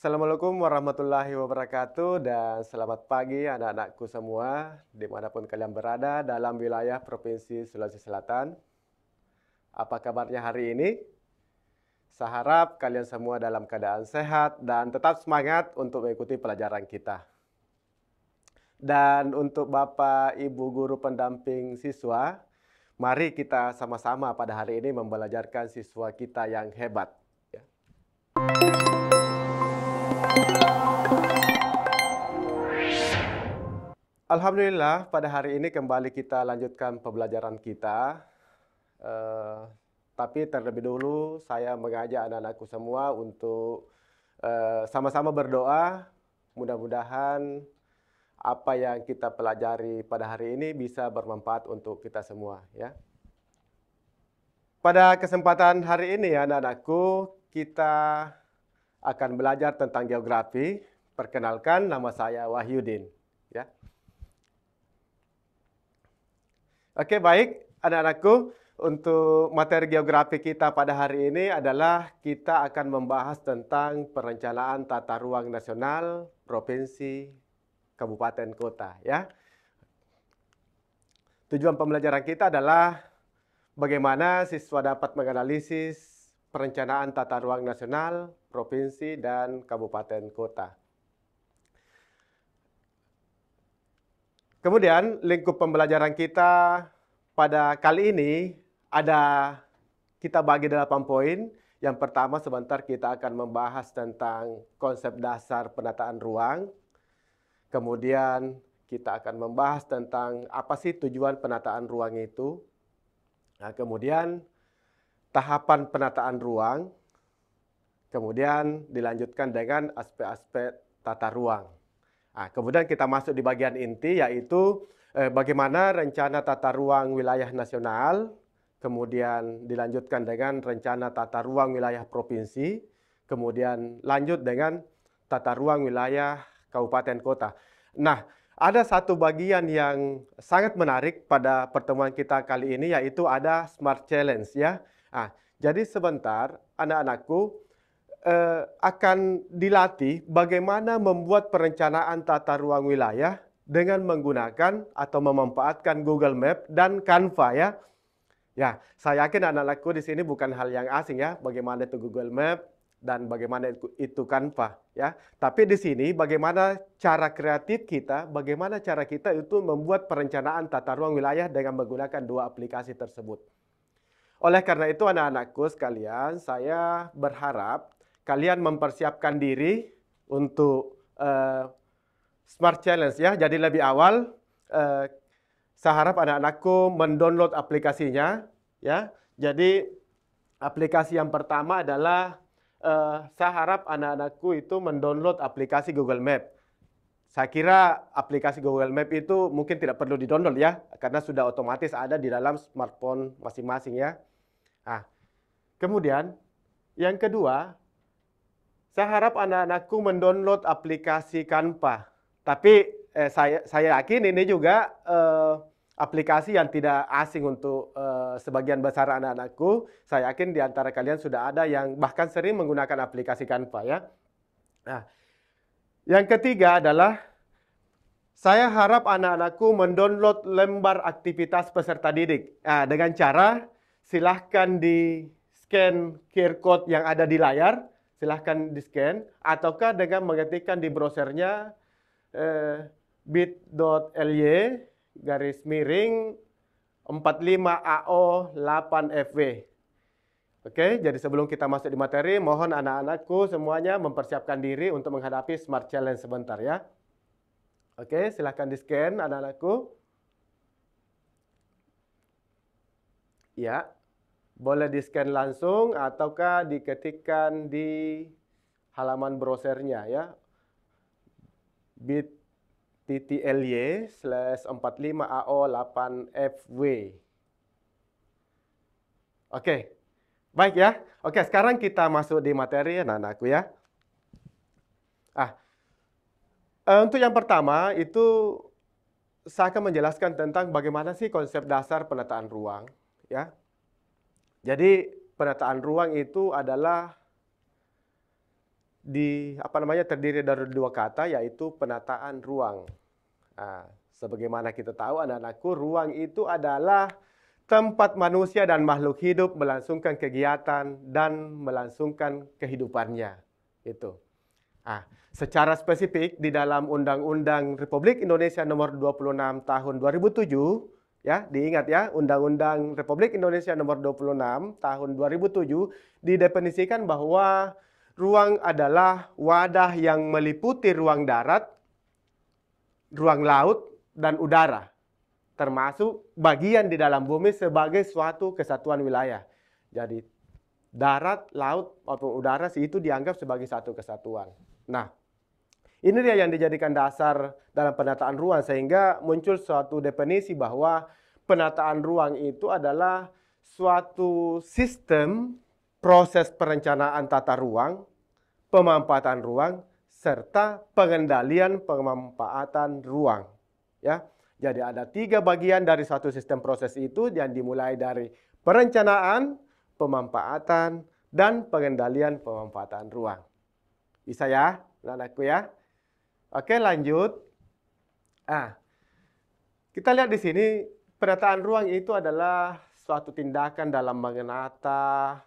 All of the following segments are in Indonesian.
Assalamualaikum warahmatullahi wabarakatuh dan selamat pagi anak-anakku semua dimanapun kalian berada dalam wilayah Provinsi Sulawesi Selatan. Apa kabarnya hari ini? Saya harap kalian semua dalam keadaan sehat dan tetap semangat untuk mengikuti pelajaran kita. Dan untuk Bapak Ibu Guru Pendamping Siswa, mari kita sama-sama pada hari ini membelajarkan siswa kita yang hebat Alhamdulillah pada hari ini kembali kita lanjutkan pembelajaran kita. Uh, tapi terlebih dulu saya mengajak anak-anakku semua untuk eh, sama-sama uh, berdoa. Mudah-mudahan apa yang kita pelajari pada hari ini bisa bermanfaat untuk kita semua ya. Pada kesempatan hari ini anak-anakku, kita akan belajar tentang geografi. Perkenalkan, nama saya Wahyudin. Ya. Oke, baik anak-anakku. Untuk materi geografi kita pada hari ini adalah kita akan membahas tentang perencanaan tata ruang nasional, provinsi, kabupaten, kota. Ya. Tujuan pembelajaran kita adalah bagaimana siswa dapat menganalisis perencanaan tata ruang nasional, provinsi, dan kabupaten kota. Kemudian lingkup pembelajaran kita pada kali ini ada kita bagi 8 poin. Yang pertama sebentar kita akan membahas tentang konsep dasar penataan ruang. Kemudian kita akan membahas tentang apa sih tujuan penataan ruang itu. Nah, kemudian tahapan penataan ruang, kemudian dilanjutkan dengan aspek-aspek tata ruang. Nah, kemudian kita masuk di bagian inti yaitu eh, bagaimana rencana tata ruang wilayah nasional, kemudian dilanjutkan dengan rencana tata ruang wilayah provinsi, kemudian lanjut dengan tata ruang wilayah kabupaten kota. Nah, ada satu bagian yang sangat menarik pada pertemuan kita kali ini yaitu ada smart challenge ya. Nah, jadi sebentar anak-anakku eh, akan dilatih bagaimana membuat perencanaan tata ruang wilayah dengan menggunakan atau memanfaatkan Google Map dan Canva ya. Ya, saya yakin anak-anakku di sini bukan hal yang asing ya, bagaimana itu Google Map dan bagaimana itu Canva ya. Tapi di sini bagaimana cara kreatif kita, bagaimana cara kita itu membuat perencanaan tata ruang wilayah dengan menggunakan dua aplikasi tersebut. Oleh karena itu anak-anakku sekalian, saya berharap kalian mempersiapkan diri untuk uh, Smart Challenge ya. Jadi lebih awal uh, saya harap anak-anakku mendownload aplikasinya ya. Jadi aplikasi yang pertama adalah uh, saya harap anak-anakku itu mendownload aplikasi Google Map. Saya kira aplikasi Google Map itu mungkin tidak perlu di-download ya, karena sudah otomatis ada di dalam smartphone masing-masing ya. Ah, kemudian yang kedua, saya harap anak-anakku mendownload aplikasi Canva. Tapi eh, saya saya yakin ini juga eh, aplikasi yang tidak asing untuk eh, sebagian besar anak-anakku. Saya yakin di antara kalian sudah ada yang bahkan sering menggunakan aplikasi Canva ya. Nah, yang ketiga adalah saya harap anak-anakku mendownload lembar aktivitas peserta didik nah, dengan cara silahkan di scan QR code yang ada di layar, silahkan di scan, ataukah dengan mengetikkan di browsernya eh, bit.ly garis miring 45AO8FW. Oke, jadi sebelum kita masuk di materi, mohon anak-anakku semuanya mempersiapkan diri untuk menghadapi Smart Challenge sebentar ya. Oke, silahkan di-scan anak-anakku. ya boleh di scan langsung ataukah diketikkan di halaman browsernya ya bit.ly slash 45AO8FW Oke, okay. baik ya. Oke, okay, sekarang kita masuk di materi anak-anakku ya. Ah, eh, untuk yang pertama itu saya akan menjelaskan tentang bagaimana sih konsep dasar penataan ruang ya. Jadi penataan ruang itu adalah di apa namanya terdiri dari dua kata yaitu penataan ruang. Nah, sebagaimana kita tahu anak-anakku ruang itu adalah tempat manusia dan makhluk hidup melangsungkan kegiatan dan melangsungkan kehidupannya. Itu. Nah, secara spesifik di dalam Undang-Undang Republik Indonesia Nomor 26 Tahun 2007 ya diingat ya Undang-Undang Republik Indonesia Nomor 26 Tahun 2007 didefinisikan bahwa ruang adalah wadah yang meliputi ruang darat, ruang laut dan udara termasuk bagian di dalam bumi sebagai suatu kesatuan wilayah. Jadi darat, laut maupun udara itu dianggap sebagai satu kesatuan. Nah, ini dia yang dijadikan dasar dalam penataan ruang sehingga muncul suatu definisi bahwa penataan ruang itu adalah suatu sistem proses perencanaan tata ruang, pemanfaatan ruang serta pengendalian pemanfaatan ruang, ya. Jadi ada tiga bagian dari suatu sistem proses itu yang dimulai dari perencanaan, pemanfaatan, dan pengendalian pemanfaatan ruang. Bisa ya, anakku ya? Oke, lanjut. Ah, kita lihat di sini penataan ruang itu adalah suatu tindakan dalam mengenata,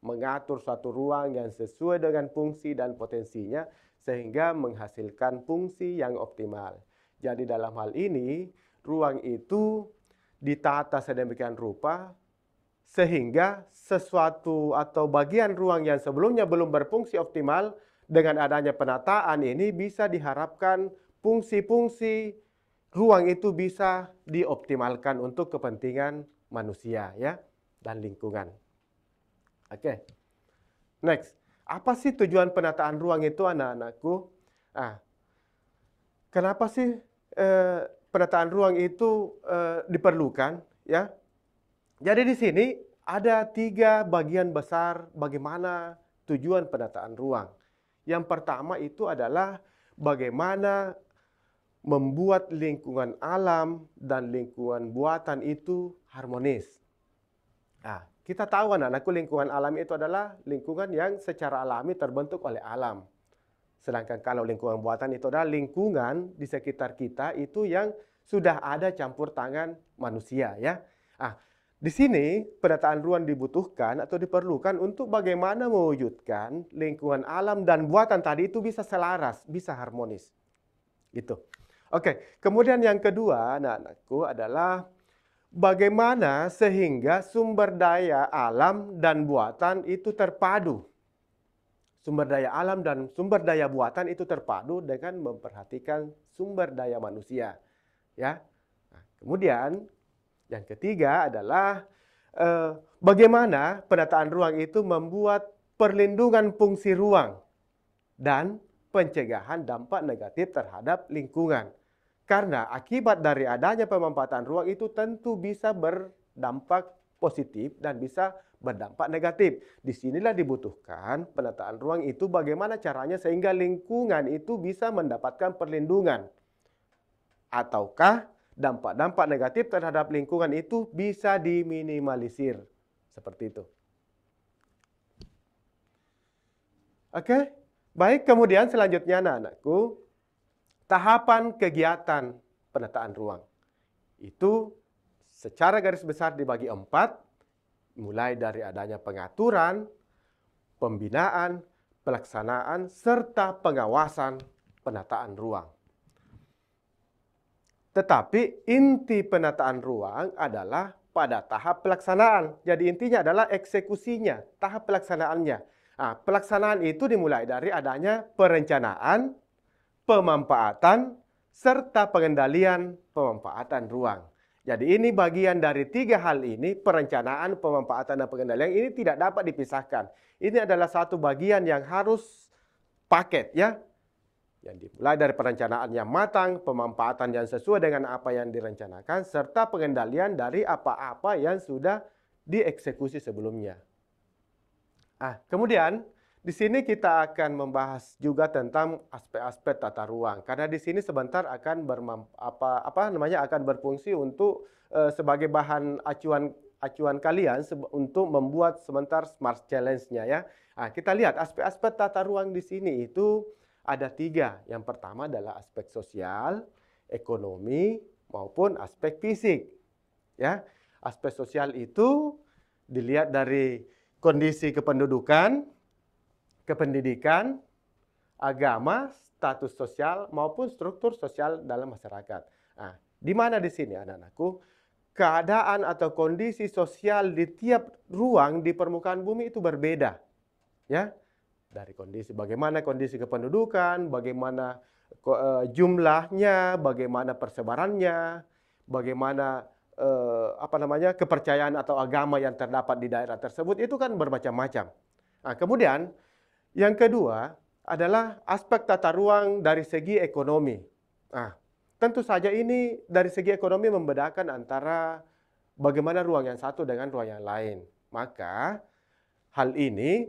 mengatur suatu ruang yang sesuai dengan fungsi dan potensinya sehingga menghasilkan fungsi yang optimal. Jadi dalam hal ini, ruang itu ditata sedemikian rupa sehingga sesuatu atau bagian ruang yang sebelumnya belum berfungsi optimal dengan adanya penataan ini bisa diharapkan fungsi-fungsi ruang itu bisa dioptimalkan untuk kepentingan manusia ya dan lingkungan. Oke. Okay. Next, apa sih tujuan penataan ruang itu anak-anakku? Ah, kenapa sih eh, penataan ruang itu eh, diperlukan? Ya, jadi di sini ada tiga bagian besar bagaimana tujuan penataan ruang. Yang pertama itu adalah bagaimana membuat lingkungan alam dan lingkungan buatan itu harmonis. Nah, kita tahu anak-anakku lingkungan alam itu adalah lingkungan yang secara alami terbentuk oleh alam. Sedangkan kalau lingkungan buatan itu adalah lingkungan di sekitar kita itu yang sudah ada campur tangan manusia ya. Ah, di sini, penataan ruang dibutuhkan atau diperlukan untuk bagaimana mewujudkan lingkungan alam dan buatan tadi itu bisa selaras, bisa harmonis. Itu. Oke, kemudian yang kedua, anak-anakku adalah bagaimana sehingga sumber daya alam dan buatan itu terpadu. Sumber daya alam dan sumber daya buatan itu terpadu dengan memperhatikan sumber daya manusia. Ya. Nah, kemudian yang ketiga adalah eh, bagaimana penataan ruang itu membuat perlindungan fungsi ruang dan pencegahan dampak negatif terhadap lingkungan. Karena akibat dari adanya pemanfaatan ruang itu tentu bisa berdampak positif dan bisa berdampak negatif. Disinilah dibutuhkan penataan ruang itu bagaimana caranya sehingga lingkungan itu bisa mendapatkan perlindungan. Ataukah dampak-dampak negatif terhadap lingkungan itu bisa diminimalisir. Seperti itu. Oke, baik. Kemudian selanjutnya anak-anakku, tahapan kegiatan penataan ruang. Itu secara garis besar dibagi empat, mulai dari adanya pengaturan, pembinaan, pelaksanaan, serta pengawasan penataan ruang. Tetapi inti penataan ruang adalah pada tahap pelaksanaan. Jadi intinya adalah eksekusinya, tahap pelaksanaannya. Nah, pelaksanaan itu dimulai dari adanya perencanaan, pemanfaatan, serta pengendalian pemanfaatan ruang. Jadi ini bagian dari tiga hal ini, perencanaan, pemanfaatan, dan pengendalian ini tidak dapat dipisahkan. Ini adalah satu bagian yang harus paket ya, yang dimulai dari perencanaan yang matang, pemanfaatan yang sesuai dengan apa yang direncanakan, serta pengendalian dari apa-apa yang sudah dieksekusi sebelumnya. Ah, kemudian di sini kita akan membahas juga tentang aspek-aspek tata ruang karena di sini sebentar akan apa apa namanya akan berfungsi untuk e, sebagai bahan acuan acuan kalian untuk membuat sebentar smart challenge-nya ya. Nah, kita lihat aspek-aspek tata ruang di sini itu ada tiga. Yang pertama adalah aspek sosial, ekonomi, maupun aspek fisik. Ya, aspek sosial itu dilihat dari kondisi kependudukan, kependidikan, agama, status sosial maupun struktur sosial dalam masyarakat. Nah, di mana di sini anak-anakku? Keadaan atau kondisi sosial di tiap ruang di permukaan bumi itu berbeda. Ya dari kondisi bagaimana kondisi kependudukan, bagaimana eh, jumlahnya, bagaimana persebarannya, bagaimana eh, apa namanya kepercayaan atau agama yang terdapat di daerah tersebut itu kan bermacam-macam. Nah, kemudian yang kedua adalah aspek tata ruang dari segi ekonomi. Nah, tentu saja ini dari segi ekonomi membedakan antara bagaimana ruang yang satu dengan ruang yang lain. Maka hal ini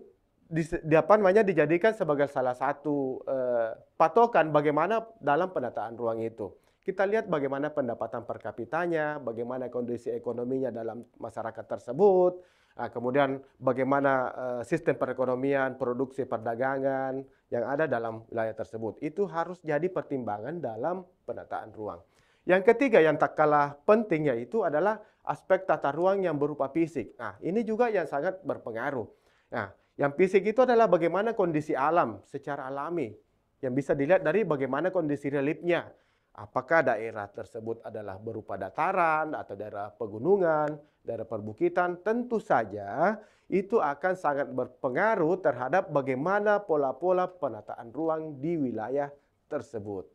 di, di apa namanya dijadikan sebagai salah satu eh, patokan bagaimana dalam penataan ruang itu. Kita lihat bagaimana pendapatan per kapitanya, bagaimana kondisi ekonominya dalam masyarakat tersebut, Nah, kemudian bagaimana uh, sistem perekonomian, produksi, perdagangan yang ada dalam wilayah tersebut. Itu harus jadi pertimbangan dalam penataan ruang. Yang ketiga yang tak kalah penting yaitu adalah aspek tata ruang yang berupa fisik. Nah, ini juga yang sangat berpengaruh. Nah, yang fisik itu adalah bagaimana kondisi alam secara alami yang bisa dilihat dari bagaimana kondisi reliefnya. Apakah daerah tersebut adalah berupa dataran atau daerah pegunungan, daerah perbukitan? Tentu saja itu akan sangat berpengaruh terhadap bagaimana pola-pola penataan ruang di wilayah tersebut.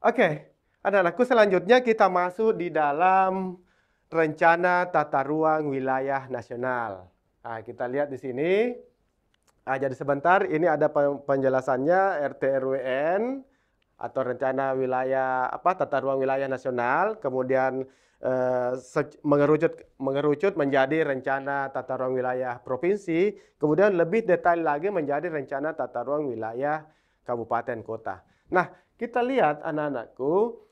Oke, okay. anak-anakku selanjutnya kita masuk di dalam rencana tata ruang wilayah nasional. Nah, kita lihat di sini. Nah, jadi sebentar, ini ada penjelasannya RTRWN atau rencana wilayah apa tata ruang wilayah nasional, kemudian eh, mengerucut mengerucut menjadi rencana tata ruang wilayah provinsi, kemudian lebih detail lagi menjadi rencana tata ruang wilayah kabupaten kota. Nah, kita lihat anak-anakku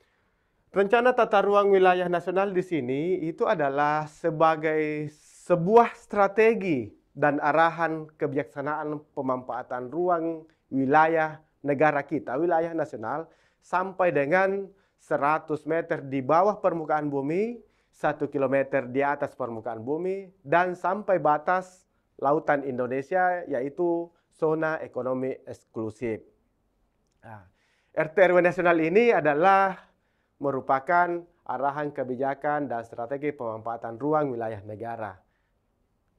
Rencana tata ruang wilayah nasional di sini itu adalah sebagai sebuah strategi dan arahan kebijaksanaan pemanfaatan ruang wilayah negara kita, wilayah nasional sampai dengan 100 meter di bawah permukaan bumi, 1 km di atas permukaan bumi dan sampai batas lautan Indonesia yaitu zona ekonomi eksklusif. Nah, RTRW nasional ini adalah merupakan arahan kebijakan dan strategi pemanfaatan ruang wilayah negara.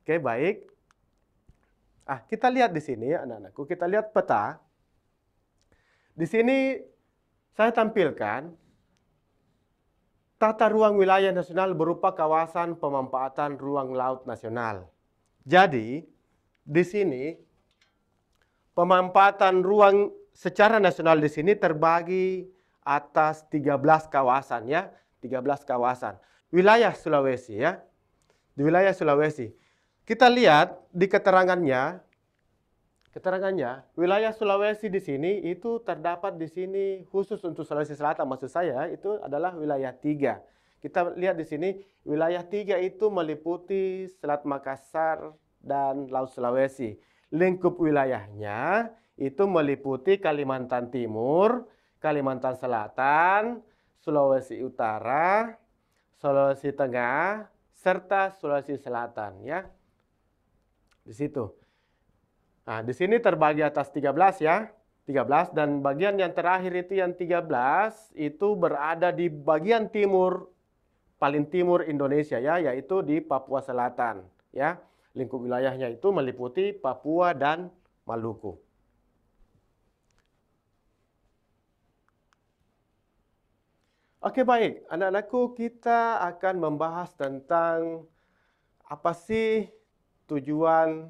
Oke, baik. Ah, kita lihat di sini anak-anakku, kita lihat peta. Di sini saya tampilkan tata ruang wilayah nasional berupa kawasan pemanfaatan ruang laut nasional. Jadi, di sini pemanfaatan ruang secara nasional di sini terbagi atas 13 kawasan ya, 13 kawasan. Wilayah Sulawesi ya. Di wilayah Sulawesi. Kita lihat di keterangannya keterangannya wilayah Sulawesi di sini itu terdapat di sini khusus untuk Sulawesi Selatan maksud saya ya, itu adalah wilayah 3. Kita lihat di sini wilayah 3 itu meliputi Selat Makassar dan Laut Sulawesi. Lingkup wilayahnya itu meliputi Kalimantan Timur, Kalimantan Selatan, Sulawesi Utara, Sulawesi Tengah, serta Sulawesi Selatan ya. Di situ. Nah, di sini terbagi atas 13 ya. 13 dan bagian yang terakhir itu yang 13 itu berada di bagian timur paling timur Indonesia ya, yaitu di Papua Selatan ya. Lingkup wilayahnya itu meliputi Papua dan Maluku. Okey baik, anak-anakku kita akan membahas tentang apa sih tujuan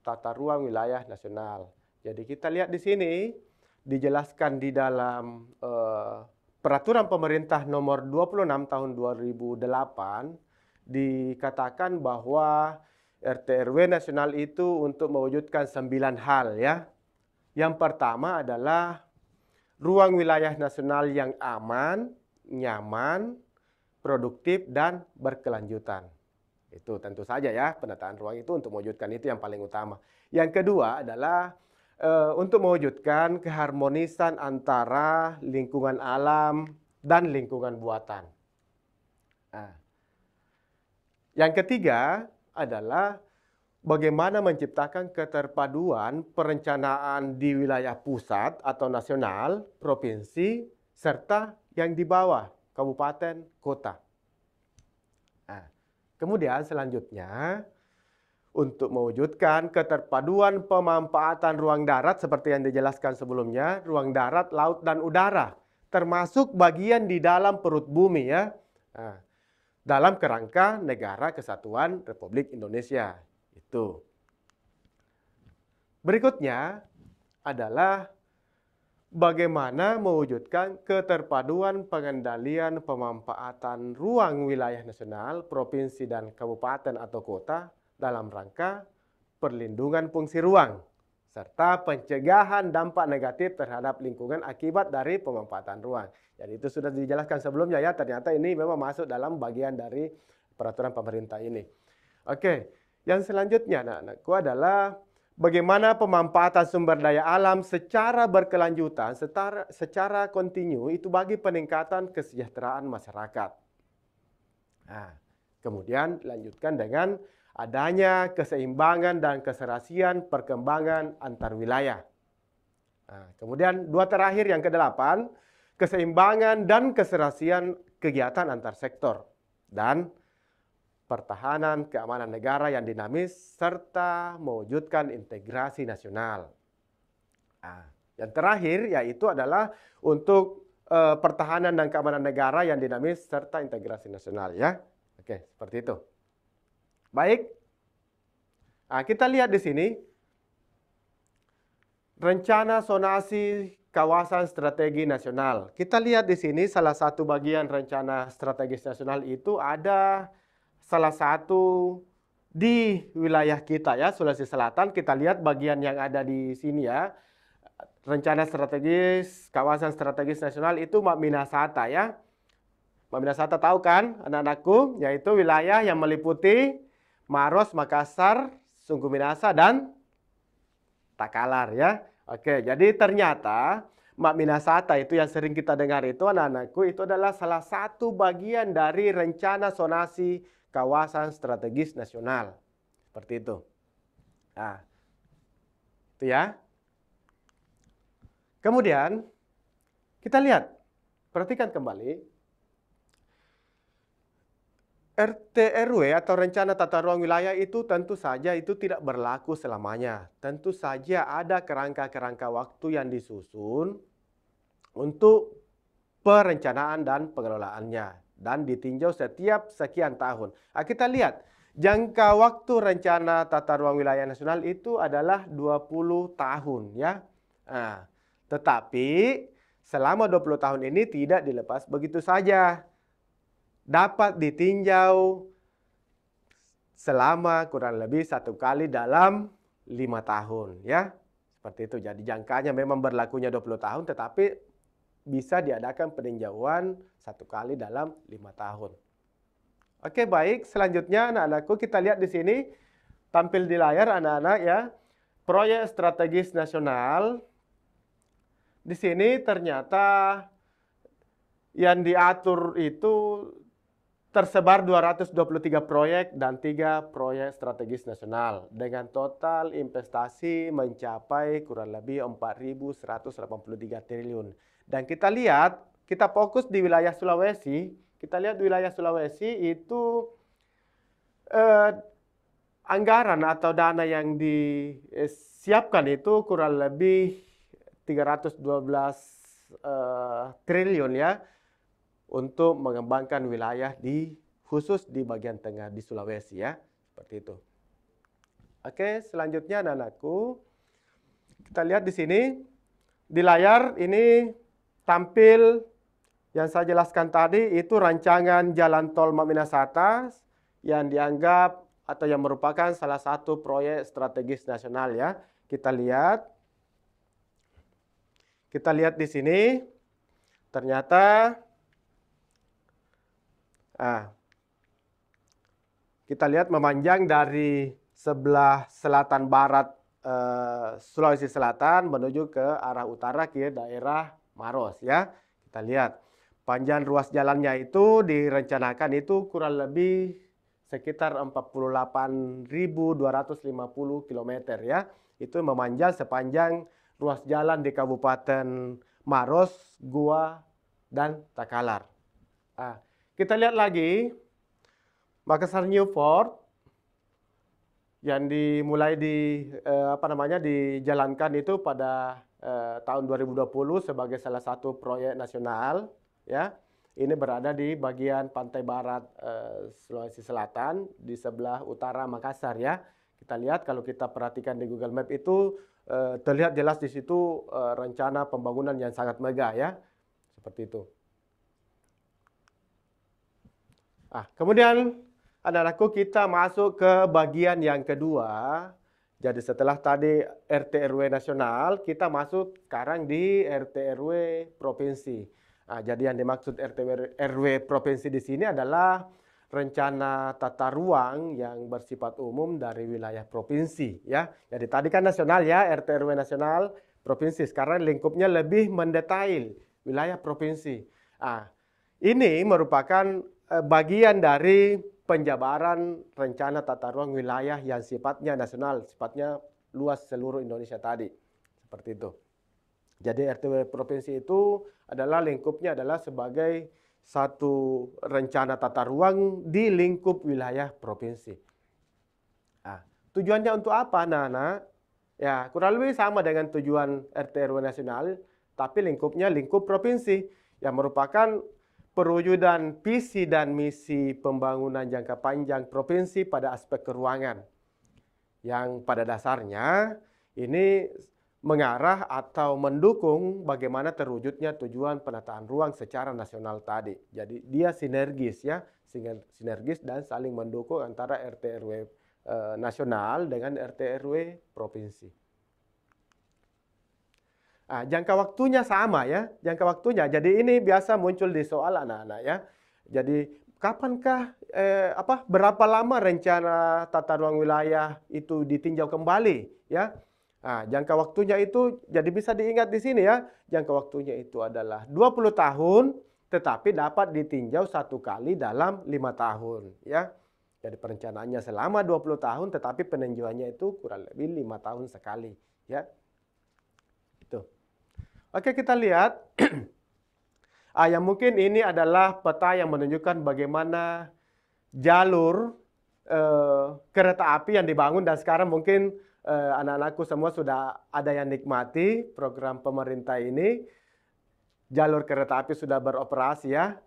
tata ruang wilayah nasional. Jadi kita lihat di sini dijelaskan di dalam uh, peraturan pemerintah nomor 26 tahun 2008 dikatakan bahwa RTRW nasional itu untuk mewujudkan sembilan hal ya. Yang pertama adalah ruang wilayah nasional yang aman, nyaman, produktif, dan berkelanjutan. Itu tentu saja ya penataan ruang itu untuk mewujudkan itu yang paling utama. Yang kedua adalah e, untuk mewujudkan keharmonisan antara lingkungan alam dan lingkungan buatan. Nah. Yang ketiga adalah bagaimana menciptakan keterpaduan perencanaan di wilayah pusat atau nasional, provinsi, serta yang di bawah kabupaten kota. Nah, kemudian selanjutnya untuk mewujudkan keterpaduan pemanfaatan ruang darat seperti yang dijelaskan sebelumnya, ruang darat, laut, dan udara, termasuk bagian di dalam perut bumi ya, nah, dalam kerangka negara kesatuan Republik Indonesia. Itu. Berikutnya adalah bagaimana mewujudkan keterpaduan pengendalian pemanfaatan ruang wilayah nasional, provinsi, dan kabupaten atau kota dalam rangka perlindungan fungsi ruang, serta pencegahan dampak negatif terhadap lingkungan akibat dari pemanfaatan ruang. Jadi itu sudah dijelaskan sebelumnya ya, ternyata ini memang masuk dalam bagian dari peraturan pemerintah ini. Oke, yang selanjutnya anak-anakku adalah bagaimana pemanfaatan sumber daya alam secara berkelanjutan, setara, secara kontinu itu bagi peningkatan kesejahteraan masyarakat. Nah, kemudian lanjutkan dengan adanya keseimbangan dan keserasian perkembangan antar wilayah. Nah, kemudian dua terakhir yang kedelapan, keseimbangan dan keserasian kegiatan antar sektor. Dan pertahanan keamanan negara yang dinamis, serta mewujudkan integrasi nasional. Nah, yang terakhir yaitu adalah untuk e, pertahanan dan keamanan negara yang dinamis serta integrasi nasional ya. Oke, seperti itu. Baik. Nah, kita lihat di sini rencana sonasi kawasan strategi nasional. Kita lihat di sini salah satu bagian rencana strategis nasional itu ada salah satu di wilayah kita ya Sulawesi Selatan kita lihat bagian yang ada di sini ya rencana strategis kawasan strategis nasional itu Minasata ya Minasata tahu kan anak-anakku yaitu wilayah yang meliputi Maros Makassar Sungguh Minasa dan Takalar ya Oke jadi ternyata Mak Minasata itu yang sering kita dengar itu anak-anakku itu adalah salah satu bagian dari rencana sonasi kawasan strategis nasional. Seperti itu. Nah, itu ya. Kemudian kita lihat, perhatikan kembali RT atau rencana tata ruang wilayah itu tentu saja itu tidak berlaku selamanya. Tentu saja ada kerangka-kerangka waktu yang disusun untuk perencanaan dan pengelolaannya dan ditinjau setiap sekian tahun. Ah, kita lihat jangka waktu rencana tata ruang wilayah nasional itu adalah 20 tahun ya. Nah, tetapi selama 20 tahun ini tidak dilepas begitu saja. Dapat ditinjau selama kurang lebih satu kali dalam lima tahun ya. Seperti itu. Jadi jangkanya memang berlakunya 20 tahun tetapi bisa diadakan peninjauan satu kali dalam lima tahun. Oke baik, selanjutnya anak-anakku kita lihat di sini tampil di layar anak-anak ya proyek strategis nasional. Di sini ternyata yang diatur itu tersebar 223 proyek dan tiga proyek strategis nasional dengan total investasi mencapai kurang lebih 4.183 triliun. Dan kita lihat, kita fokus di wilayah Sulawesi, kita lihat wilayah Sulawesi itu eh, anggaran atau dana yang disiapkan itu kurang lebih 312 eh, triliun ya untuk mengembangkan wilayah di khusus di bagian tengah di Sulawesi ya, seperti itu. Oke, selanjutnya anak-anakku kita lihat di sini di layar ini tampil yang saya jelaskan tadi itu rancangan jalan tol Maminas Atas yang dianggap atau yang merupakan salah satu proyek strategis nasional ya. Kita lihat. Kita lihat di sini ternyata ah kita lihat memanjang dari sebelah selatan barat eh, Sulawesi Selatan menuju ke arah utara ke daerah Maros ya. Kita lihat panjang ruas jalannya itu direncanakan itu kurang lebih sekitar 48.250 km ya. Itu memanjang sepanjang ruas jalan di Kabupaten Maros, Gua dan Takalar. Nah, kita lihat lagi Makassar Newport yang dimulai di eh, apa namanya dijalankan itu pada eh, tahun 2020 sebagai salah satu proyek nasional ya. Ini berada di bagian pantai barat eh, Sulawesi Selatan di sebelah utara Makassar ya. Kita lihat kalau kita perhatikan di Google Map itu eh, terlihat jelas di situ eh, rencana pembangunan yang sangat megah ya. Seperti itu. Ah, kemudian anak-anakku kita masuk ke bagian yang kedua jadi setelah tadi RT RW nasional, kita masuk sekarang di RT RW provinsi. Nah, jadi yang dimaksud RT RW provinsi di sini adalah rencana tata ruang yang bersifat umum dari wilayah provinsi ya. Jadi tadi kan nasional ya, RT RW nasional, provinsi. Sekarang lingkupnya lebih mendetail wilayah provinsi. Ah, ini merupakan eh, bagian dari penjabaran rencana tata ruang wilayah yang sifatnya nasional, sifatnya luas seluruh Indonesia tadi. Seperti itu. Jadi RTW provinsi itu adalah lingkupnya adalah sebagai satu rencana tata ruang di lingkup wilayah provinsi. Nah, tujuannya untuk apa, Nana? Ya, kurang lebih sama dengan tujuan RTRW nasional, tapi lingkupnya lingkup provinsi yang merupakan perwujudan visi dan misi pembangunan jangka panjang provinsi pada aspek keruangan. Yang pada dasarnya ini mengarah atau mendukung bagaimana terwujudnya tujuan penataan ruang secara nasional tadi. Jadi dia sinergis ya, sinergis dan saling mendukung antara RT RW eh, nasional dengan RT RW provinsi. Nah, jangka waktunya sama ya, jangka waktunya. Jadi ini biasa muncul di soal anak-anak ya. Jadi kapankah eh, apa berapa lama rencana tata ruang wilayah itu ditinjau kembali ya? Nah, jangka waktunya itu jadi bisa diingat di sini ya. Jangka waktunya itu adalah 20 tahun tetapi dapat ditinjau satu kali dalam lima tahun ya. Jadi perencanaannya selama 20 tahun tetapi peninjauannya itu kurang lebih lima tahun sekali ya. Oke, kita lihat. ah, yang mungkin ini adalah peta yang menunjukkan bagaimana jalur eh, kereta api yang dibangun dan sekarang mungkin eh, anak-anakku semua sudah ada yang nikmati program pemerintah ini. Jalur kereta api sudah beroperasi ya.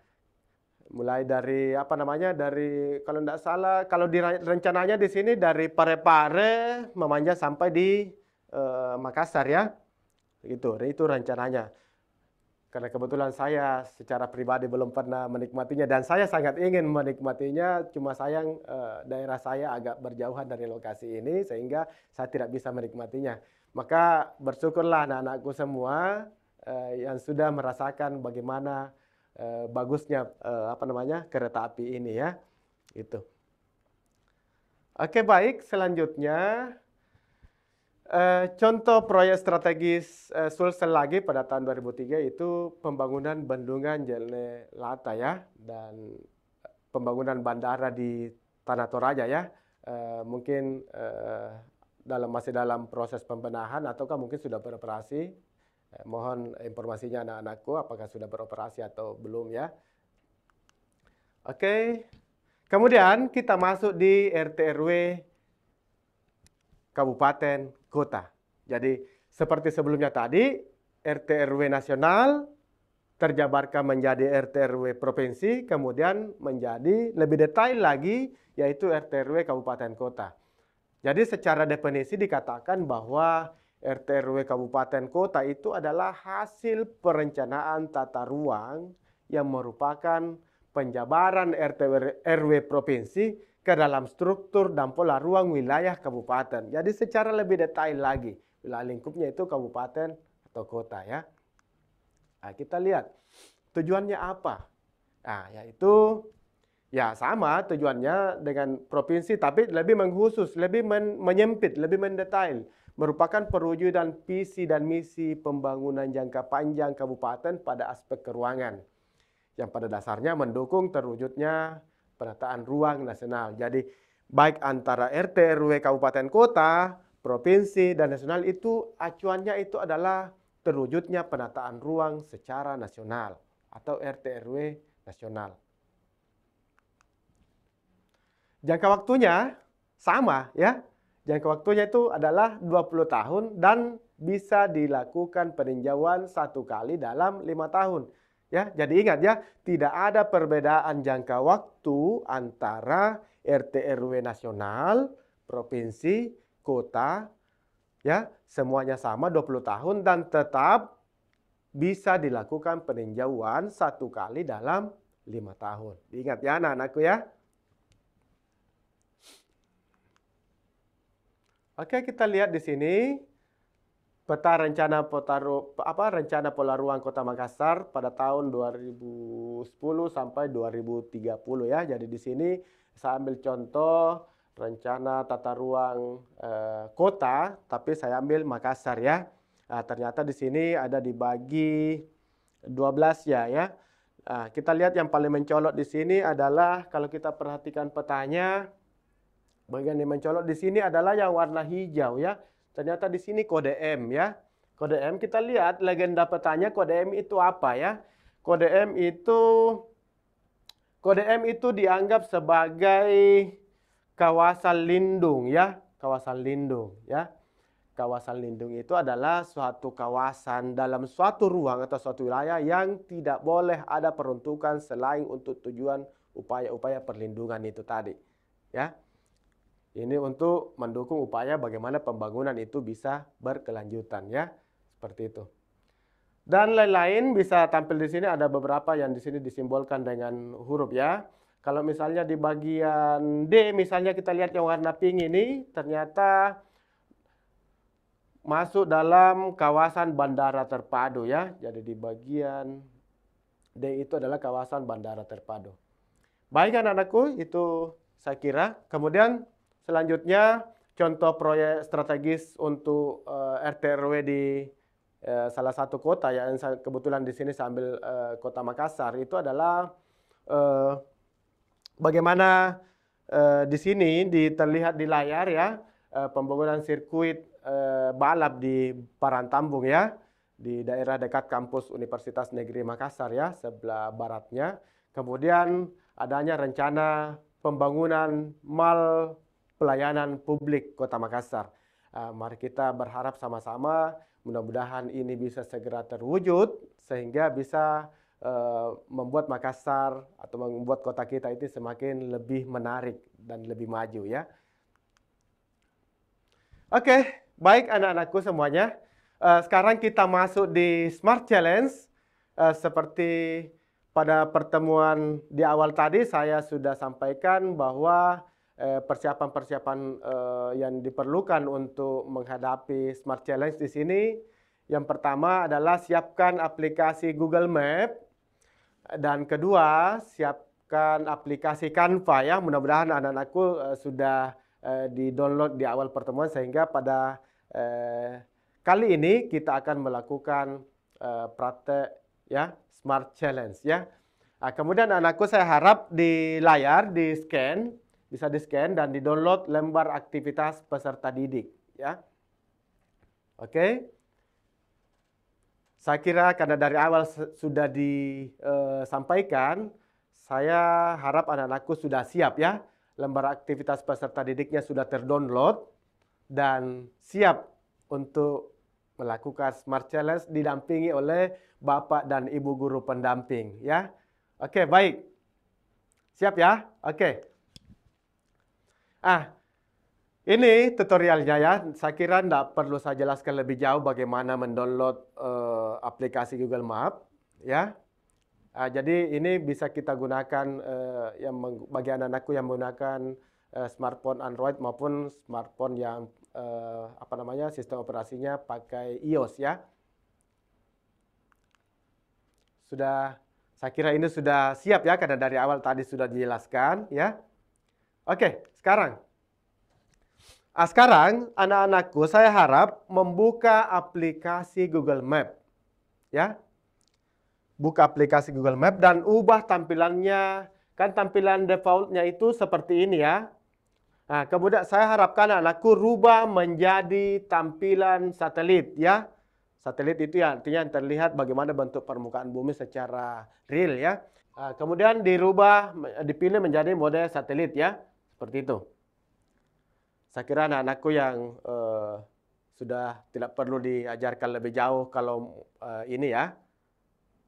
Mulai dari apa namanya? Dari kalau tidak salah kalau di rencananya di sini dari Parepare memanjat sampai di eh, Makassar ya. Itu, itu rencananya. Karena kebetulan saya secara pribadi belum pernah menikmatinya dan saya sangat ingin menikmatinya, cuma sayang eh, daerah saya agak berjauhan dari lokasi ini sehingga saya tidak bisa menikmatinya. Maka bersyukurlah anak-anakku semua eh, yang sudah merasakan bagaimana eh, bagusnya apa namanya kereta api ini ya. Itu. Oke, baik, selanjutnya Eh, contoh proyek strategis uh, Sulsel lagi pada tahun 2003 itu pembangunan bendungan Jelne Lata ya dan eh, pembangunan bandara di Tanah Toraja ya. Uh, mungkin uh, dalam masih dalam proses pembenahan ataukah mungkin sudah beroperasi? Uh, mohon informasinya anak-anakku apakah sudah beroperasi atau belum ya. Oke. Okay. Kemudian kita masuk di RT RW kabupaten kota. Jadi seperti sebelumnya tadi, RT RW nasional terjabarkan menjadi RT RW provinsi, kemudian menjadi lebih detail lagi yaitu RT RW kabupaten kota. Jadi secara definisi dikatakan bahwa RT RW kabupaten kota itu adalah hasil perencanaan tata ruang yang merupakan penjabaran RT RW provinsi ke dalam struktur dan pola ruang wilayah kabupaten. Jadi secara lebih detail lagi, wilayah lingkupnya itu kabupaten atau kota ya. Nah, kita lihat tujuannya apa. Nah, yaitu ya sama tujuannya dengan provinsi tapi lebih mengkhusus, lebih men menyempit, lebih mendetail. Merupakan perwujudan visi dan misi pembangunan jangka panjang kabupaten pada aspek keruangan yang pada dasarnya mendukung terwujudnya penataan ruang nasional. Jadi baik antara RT, RW, kabupaten, kota, provinsi, dan nasional itu acuannya itu adalah terwujudnya penataan ruang secara nasional atau RT, RW nasional. Jangka waktunya sama ya. Jangka waktunya itu adalah 20 tahun dan bisa dilakukan peninjauan satu kali dalam lima tahun. Ya, jadi ingat ya, tidak ada perbedaan jangka waktu antara RT RW nasional, provinsi, kota, ya, semuanya sama 20 tahun dan tetap bisa dilakukan peninjauan satu kali dalam lima tahun. Ingat ya anak-anakku ya. Oke, kita lihat di sini peta rencana potaru, apa rencana pola ruang Kota Makassar pada tahun 2010 sampai 2030 ya. Jadi di sini saya ambil contoh rencana tata ruang e, kota, tapi saya ambil Makassar ya. Nah, ternyata di sini ada dibagi 12 ya ya. Nah, kita lihat yang paling mencolok di sini adalah kalau kita perhatikan petanya, bagian yang mencolok di sini adalah yang warna hijau ya Ternyata di sini kode M ya. Kode M kita lihat legenda petanya kode M itu apa ya. Kode M itu kode M itu dianggap sebagai kawasan lindung ya, kawasan lindung ya. Kawasan lindung itu adalah suatu kawasan dalam suatu ruang atau suatu wilayah yang tidak boleh ada peruntukan selain untuk tujuan upaya-upaya perlindungan itu tadi. Ya. Ini untuk mendukung upaya bagaimana pembangunan itu bisa berkelanjutan ya. Seperti itu. Dan lain-lain bisa tampil di sini ada beberapa yang di sini disimbolkan dengan huruf ya. Kalau misalnya di bagian D misalnya kita lihat yang warna pink ini ternyata masuk dalam kawasan bandara terpadu ya. Jadi di bagian D itu adalah kawasan bandara terpadu. Baik anak-anakku, itu saya kira. Kemudian Selanjutnya contoh proyek strategis untuk uh, eh, RT di uh, salah satu kota yang kebetulan di sini sambil uh, kota Makassar itu adalah uh, bagaimana uh, di sini di, terlihat di layar ya uh, pembangunan sirkuit uh, balap di Parantambung ya di daerah dekat kampus Universitas Negeri Makassar ya sebelah baratnya. Kemudian adanya rencana pembangunan mal pelayanan publik Kota Makassar. Eh, mari kita berharap sama-sama mudah-mudahan ini bisa segera terwujud sehingga bisa eh, membuat Makassar atau membuat kota kita itu semakin lebih menarik dan lebih maju ya. Oke, baik anak-anakku semuanya. Eh, sekarang kita masuk di Smart Challenge. Seperti pada pertemuan di awal tadi saya sudah sampaikan bahwa Eh, persiapan-persiapan eh, yang diperlukan untuk menghadapi Smart Challenge di sini. Yang pertama adalah siapkan aplikasi Google Map dan kedua siapkan aplikasi Canva ya. Mudah-mudahan anak-anakku eh, sudah di-download di awal pertemuan sehingga pada kali ini kita akan melakukan praktek ya Smart Challenge ya. Nah, kemudian anakku saya harap di layar di scan bisa di-scan dan di-download lembar aktivitas peserta didik ya. Oke. Okay. Saya kira karena dari awal sudah disampaikan, eh, saya harap anak-anakku sudah siap ya. Lembar aktivitas peserta didiknya sudah terdownload dan siap untuk melakukan smart challenge didampingi oleh bapak dan ibu guru pendamping ya. Oke, baik. Siap ya? Oke. Ah, ini tutorialnya ya. Saya kira tidak perlu saya jelaskan lebih jauh bagaimana mendownload uh, aplikasi Google Map, ya. Uh, jadi ini bisa kita gunakan uh, yang bagi anak-anakku yang menggunakan uh, smartphone Android maupun smartphone yang uh, apa namanya sistem operasinya pakai iOS ya. Sudah, saya kira ini sudah siap ya karena dari awal tadi sudah dijelaskan ya. Oke. Okay sekarang. Nah, sekarang anak-anakku saya harap membuka aplikasi Google Map. Ya. Buka aplikasi Google Map dan ubah tampilannya. Kan tampilan defaultnya itu seperti ini ya. Nah, kemudian saya harapkan anakku rubah menjadi tampilan satelit ya. Satelit itu ya artinya terlihat bagaimana bentuk permukaan bumi secara real ya. Nah, kemudian dirubah dipilih menjadi model satelit ya. Seperti itu. Saya kira anak-anakku yang uh, sudah tidak perlu diajarkan lebih jauh kalau uh, ini ya.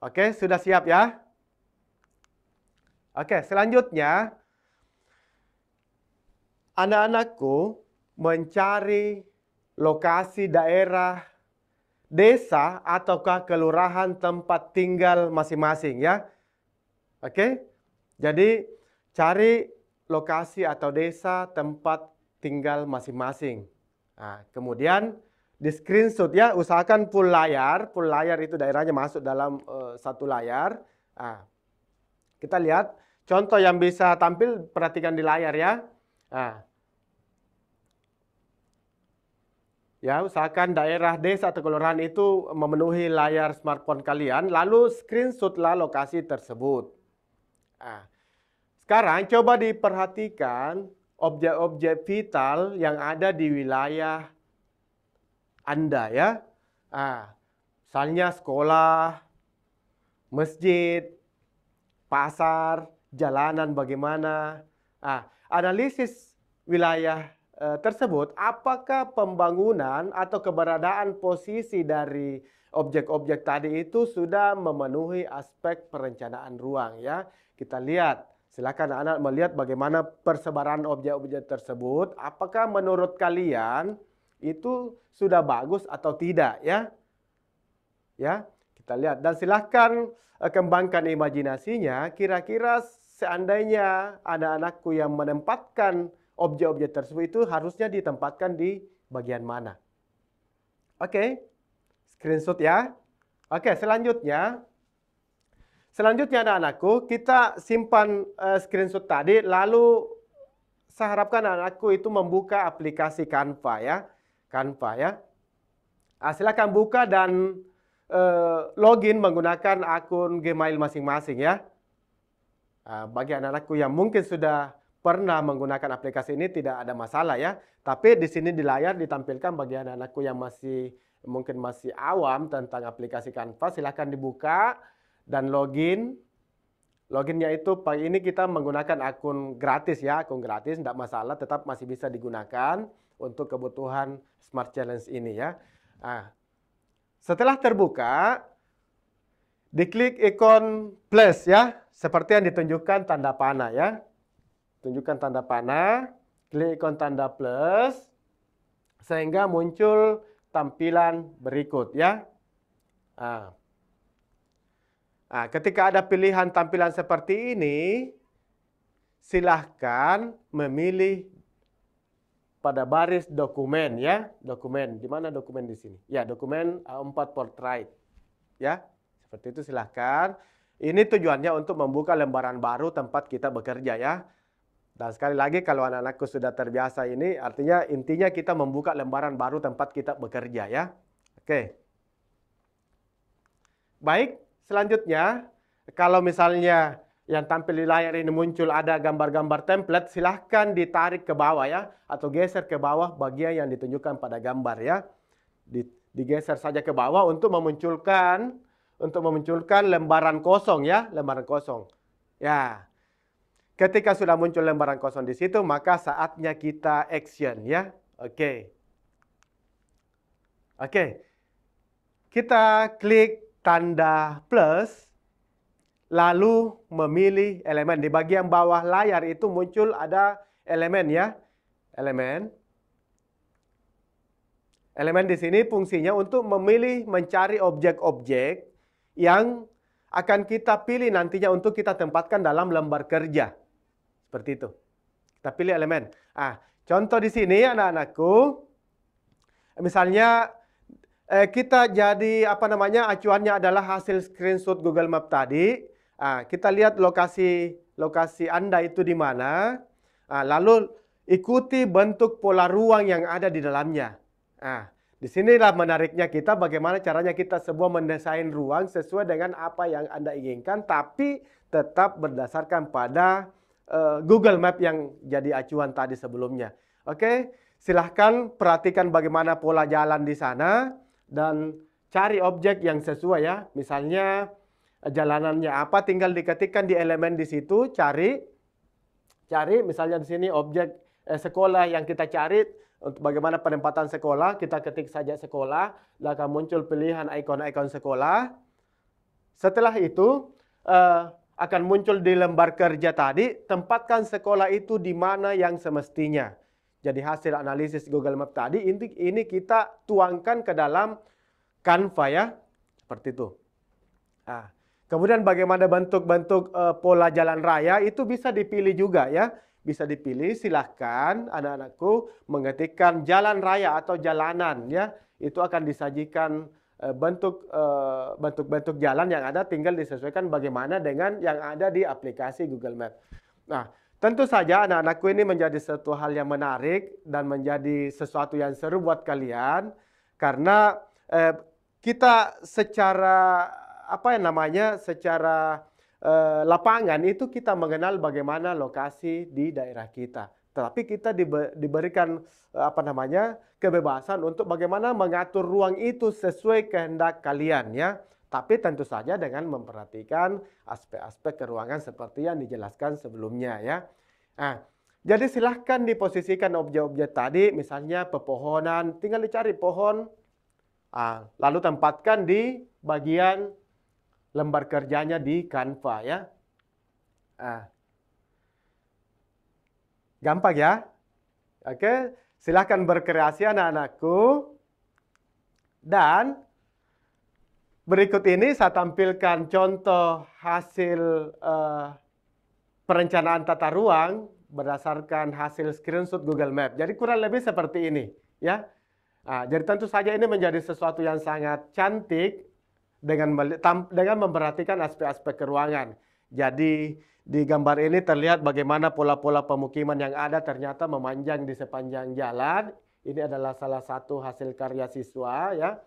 Oke, sudah siap ya? Oke, selanjutnya anak-anakku mencari lokasi daerah desa ataukah kelurahan tempat tinggal masing-masing ya. Oke. Jadi cari lokasi atau desa tempat tinggal masing-masing. Nah, kemudian di screenshot ya, usahakan full layar. Full layar itu daerahnya masuk dalam uh, satu layar. Nah, kita lihat contoh yang bisa tampil, perhatikan di layar ya. Nah, ya, usahakan daerah desa atau kelurahan itu memenuhi layar smartphone kalian. Lalu screenshotlah lokasi tersebut. Nah, sekarang coba diperhatikan objek-objek vital yang ada di wilayah Anda ya. Ah, misalnya sekolah, masjid, pasar, jalanan bagaimana. Ah, analisis wilayah eh, tersebut apakah pembangunan atau keberadaan posisi dari objek-objek tadi itu sudah memenuhi aspek perencanaan ruang ya. Kita lihat Silakan anak-anak melihat bagaimana persebaran objek-objek tersebut. Apakah menurut kalian itu sudah bagus atau tidak ya? Ya, kita lihat dan silakan eh, kembangkan imajinasinya. Kira-kira seandainya anak-anakku yang menempatkan objek-objek tersebut itu harusnya ditempatkan di bagian mana? Oke, okay. screenshot ya. Oke, okay, selanjutnya Selanjutnya anak-anakku, kita simpan uh, screenshot tadi lalu saya harapkan anak-anakku itu membuka aplikasi Canva ya. Canva ya. Nah, silakan buka dan uh, login menggunakan akun Gmail masing-masing ya. Nah, bagi anak-anakku yang mungkin sudah pernah menggunakan aplikasi ini tidak ada masalah ya. Tapi di sini di layar ditampilkan bagi anak-anakku yang masih mungkin masih awam tentang aplikasi Canva silakan dibuka dan login. Loginnya itu pagi ini kita menggunakan akun gratis ya, akun gratis tidak masalah, tetap masih bisa digunakan untuk kebutuhan Smart Challenge ini ya. Nah, setelah terbuka, diklik ikon plus ya, seperti yang ditunjukkan tanda panah ya. Tunjukkan tanda panah, klik ikon tanda plus, sehingga muncul tampilan berikut ya. Nah, Nah, ketika ada pilihan tampilan seperti ini, silahkan memilih pada baris dokumen ya, dokumen. Di mana dokumen di sini? Ya, dokumen A4 ah, Portrait. Ya, seperti itu silahkan. Ini tujuannya untuk membuka lembaran baru tempat kita bekerja ya. Dan sekali lagi kalau anak-anakku sudah terbiasa ini artinya intinya kita membuka lembaran baru tempat kita bekerja ya. Oke. Baik, Selanjutnya, kalau misalnya yang tampil di layar ini muncul ada gambar-gambar template, silahkan ditarik ke bawah ya, atau geser ke bawah bagian yang ditunjukkan pada gambar ya. Digeser saja ke bawah untuk memunculkan untuk memunculkan lembaran kosong ya, lembaran kosong. Ya. Ketika sudah muncul lembaran kosong di situ, maka saatnya kita action ya. Oke. Okay. Oke. Okay. Kita klik tanda plus, lalu memilih elemen. Di bagian bawah layar itu muncul ada elemen ya. Elemen. Elemen di sini fungsinya untuk memilih mencari objek-objek yang akan kita pilih nantinya untuk kita tempatkan dalam lembar kerja. Seperti itu. Kita pilih elemen. Ah, contoh di sini anak-anakku. Misalnya eh, kita jadi apa namanya acuannya adalah hasil screenshot Google Map tadi. Nah, kita lihat lokasi lokasi Anda itu di mana. Nah, lalu ikuti bentuk pola ruang yang ada di dalamnya. Nah, disinilah menariknya kita bagaimana caranya kita sebuah mendesain ruang sesuai dengan apa yang Anda inginkan tapi tetap berdasarkan pada eh, Google Map yang jadi acuan tadi sebelumnya. Oke, silahkan perhatikan bagaimana pola jalan di sana dan cari objek yang sesuai ya. Misalnya eh, jalanannya apa tinggal diketikkan di elemen di situ cari cari misalnya di sini objek eh, sekolah yang kita cari untuk bagaimana penempatan sekolah kita ketik saja sekolah lalu akan muncul pilihan ikon-ikon sekolah setelah itu eh, akan muncul di lembar kerja tadi tempatkan sekolah itu di mana yang semestinya jadi hasil analisis Google Map tadi inti ini kita tuangkan ke dalam Canva ya. Seperti itu. Nah, kemudian bagaimana bentuk-bentuk uh, pola jalan raya itu bisa dipilih juga ya. Bisa dipilih silahkan anak-anakku mengetikkan jalan raya atau jalanan ya. Itu akan disajikan eh, bentuk eh, bentuk-bentuk jalan yang ada tinggal disesuaikan bagaimana dengan yang ada di aplikasi Google Map. Nah, Tentu saja anak-anakku ini menjadi satu hal yang menarik dan menjadi sesuatu yang seru buat kalian karena eh, kita secara apa yang namanya secara eh, lapangan itu kita mengenal bagaimana lokasi di daerah kita. Tetapi kita diberikan eh, apa namanya kebebasan untuk bagaimana mengatur ruang itu sesuai kehendak kalian ya. Tapi tentu saja dengan memperhatikan aspek-aspek keruangan seperti yang dijelaskan sebelumnya ya. Nah, jadi silahkan diposisikan objek-objek tadi, misalnya pepohonan, tinggal dicari pohon, nah, lalu tempatkan di bagian lembar kerjanya di kanva ya. Nah, Gampang ya? Oke, silahkan berkreasi anak-anakku. Dan Berikut ini saya tampilkan contoh hasil uh, perencanaan tata ruang berdasarkan hasil screenshot Google Map. Jadi kurang lebih seperti ini, ya. Nah, jadi tentu saja ini menjadi sesuatu yang sangat cantik dengan dengan memperhatikan aspek-aspek keruangan. Jadi di gambar ini terlihat bagaimana pola-pola pemukiman yang ada ternyata memanjang di sepanjang jalan. Ini adalah salah satu hasil karya siswa, ya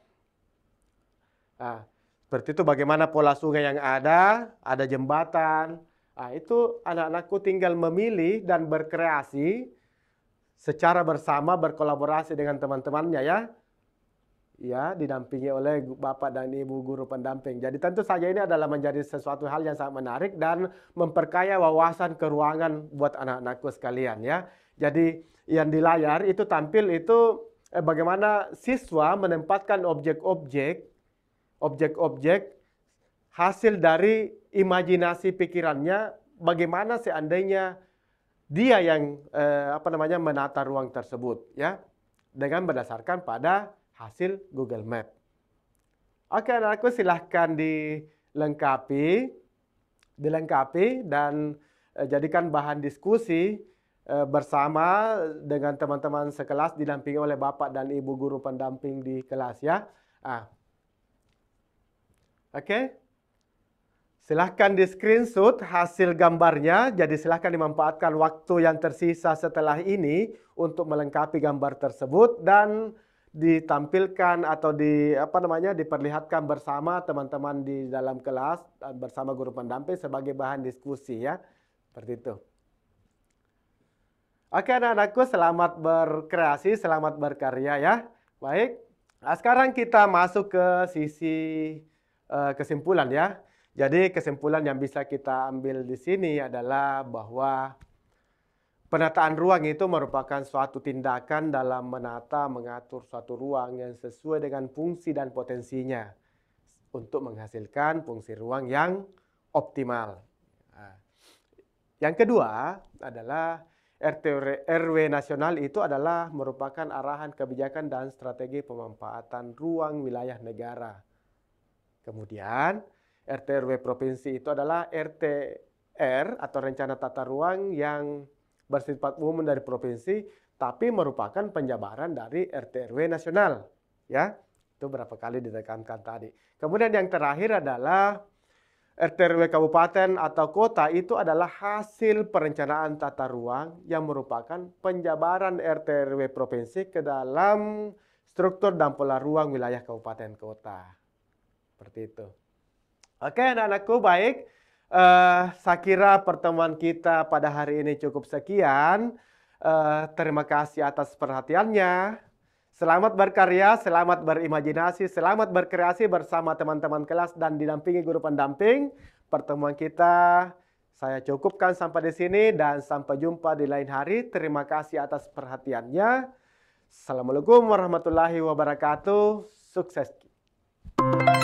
Nah, seperti itu bagaimana pola sungai yang ada, ada jembatan. Nah, itu anak-anakku tinggal memilih dan berkreasi secara bersama berkolaborasi dengan teman-temannya ya. Ya, didampingi oleh Bapak dan Ibu guru pendamping. Jadi tentu saja ini adalah menjadi sesuatu hal yang sangat menarik dan memperkaya wawasan keruangan buat anak-anakku sekalian ya. Jadi yang di layar itu tampil itu eh, bagaimana siswa menempatkan objek-objek objek-objek hasil dari imajinasi pikirannya bagaimana seandainya dia yang eh, apa namanya menata ruang tersebut ya dengan berdasarkan pada hasil Google Map. Oke anakku silahkan dilengkapi, dilengkapi dan eh, jadikan bahan diskusi eh, bersama dengan teman-teman sekelas didampingi oleh bapak dan ibu guru pendamping di kelas ya. Ah, Okey? Silahkan di screenshot hasil gambarnya. Jadi silahkan dimanfaatkan waktu yang tersisa setelah ini untuk melengkapi gambar tersebut dan ditampilkan atau di apa namanya diperlihatkan bersama teman-teman di dalam kelas eh, bersama guru pendamping sebagai bahan diskusi ya. Seperti itu. Oke anak-anakku selamat berkreasi, selamat berkarya ya. Baik. Nah, sekarang kita masuk ke sisi Eh, kesimpulan ya. Jadi kesimpulan yang bisa kita ambil di sini adalah bahwa penataan ruang itu merupakan suatu tindakan dalam menata, mengatur suatu ruang yang sesuai dengan fungsi dan potensinya untuk menghasilkan fungsi ruang yang optimal. Nah, yang kedua adalah RTW, RW nasional itu adalah merupakan arahan kebijakan dan strategi pemanfaatan ruang wilayah negara Kemudian RT RW provinsi itu adalah RTR atau rencana tata ruang yang bersifat umum dari provinsi tapi merupakan penjabaran dari RT RW nasional ya. Itu berapa kali ditekankan tadi. Kemudian yang terakhir adalah RT RW kabupaten atau kota itu adalah hasil perencanaan tata ruang yang merupakan penjabaran RT RW provinsi ke dalam struktur dan pola ruang wilayah kabupaten kota. Seperti itu. Oke anak-anakku baik. Uh, eh, saya kira pertemuan kita pada hari ini cukup sekian. Uh, terima kasih atas perhatiannya. Selamat berkarya, selamat berimajinasi, selamat berkreasi bersama teman-teman kelas dan didampingi guru pendamping. Pertemuan kita saya cukupkan sampai di sini dan sampai jumpa di lain hari. Terima kasih atas perhatiannya. Assalamualaikum warahmatullahi wabarakatuh. Sukses. Thank you.